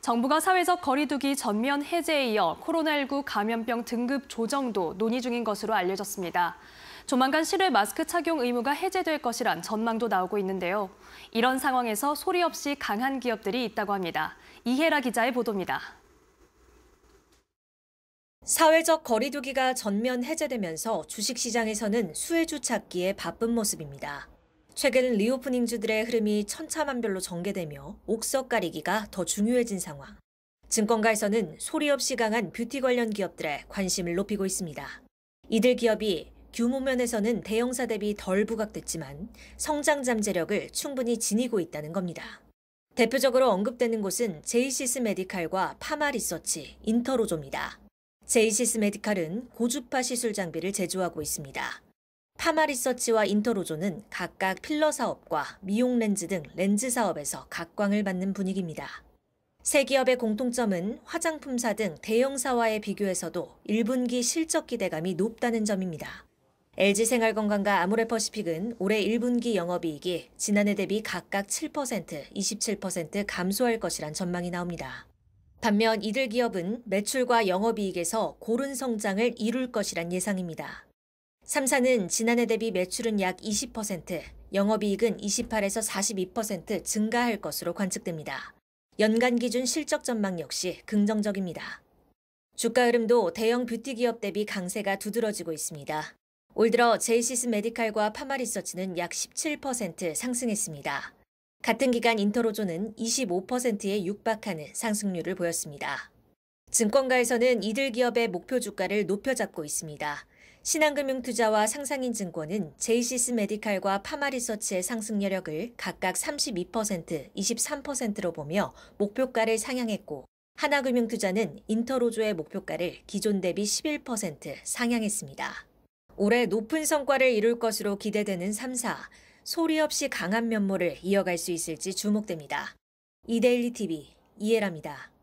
정부가 사회적 거리두기 전면 해제에 이어 코로나19 감염병 등급 조정도 논의 중인 것으로 알려졌습니다. 조만간 실외 마스크 착용 의무가 해제될 것이란 전망도 나오고 있는데요. 이런 상황에서 소리 없이 강한 기업들이 있다고 합니다. 이혜라 기자의 보도입니다. 사회적 거리두기가 전면 해제되면서 주식시장에서는 수혜주 찾기에 바쁜 모습입니다. 최근 리오프닝 주들의 흐름이 천차만별로 전개되며 옥석 가리기가 더 중요해진 상황. 증권가에서는 소리 없이 강한 뷰티 관련 기업들의 관심을 높이고 있습니다. 이들 기업이 규모면에서는 대형사 대비 덜 부각됐지만 성장 잠재력을 충분히 지니고 있다는 겁니다. 대표적으로 언급되는 곳은 제이시스 메디칼과 파마 리서치, 인터로조입니다. 제이시스 메디칼은 고주파 시술 장비를 제조하고 있습니다. 파마리서치와 인터로조는 각각 필러 사업과 미용 렌즈 등 렌즈 사업에서 각광을 받는 분위기입니다. 세 기업의 공통점은 화장품사 등 대형사와의 비교에서도 1분기 실적 기대감이 높다는 점입니다. LG생활건강과 아모레퍼시픽은 올해 1분기 영업이익이 지난해 대비 각각 7%, 27% 감소할 것이란 전망이 나옵니다. 반면 이들 기업은 매출과 영업이익에서 고른 성장을 이룰 것이란 예상입니다. 삼사는 지난해 대비 매출은 약 20%, 영업이익은 28에서 42% 증가할 것으로 관측됩니다. 연간 기준 실적 전망 역시 긍정적입니다. 주가 흐름도 대형 뷰티 기업 대비 강세가 두드러지고 있습니다. 올 들어 제이시스 메디칼과 파마리서치는 약 17% 상승했습니다. 같은 기간 인터로조는 25%에 육박하는 상승률을 보였습니다. 증권가에서는 이들 기업의 목표 주가를 높여잡고 있습니다. 신한금융투자와 상상인증권은 제이시스 메디칼과 파마리서치의 상승 여력을 각각 32%, 23%로 보며 목표가를 상향했고 하나금융투자는 인터로조의 목표가를 기존 대비 11% 상향했습니다. 올해 높은 성과를 이룰 것으로 기대되는 3사, 소리 없이 강한 면모를 이어갈 수 있을지 주목됩니다. 이데일리 TV 이해라입니다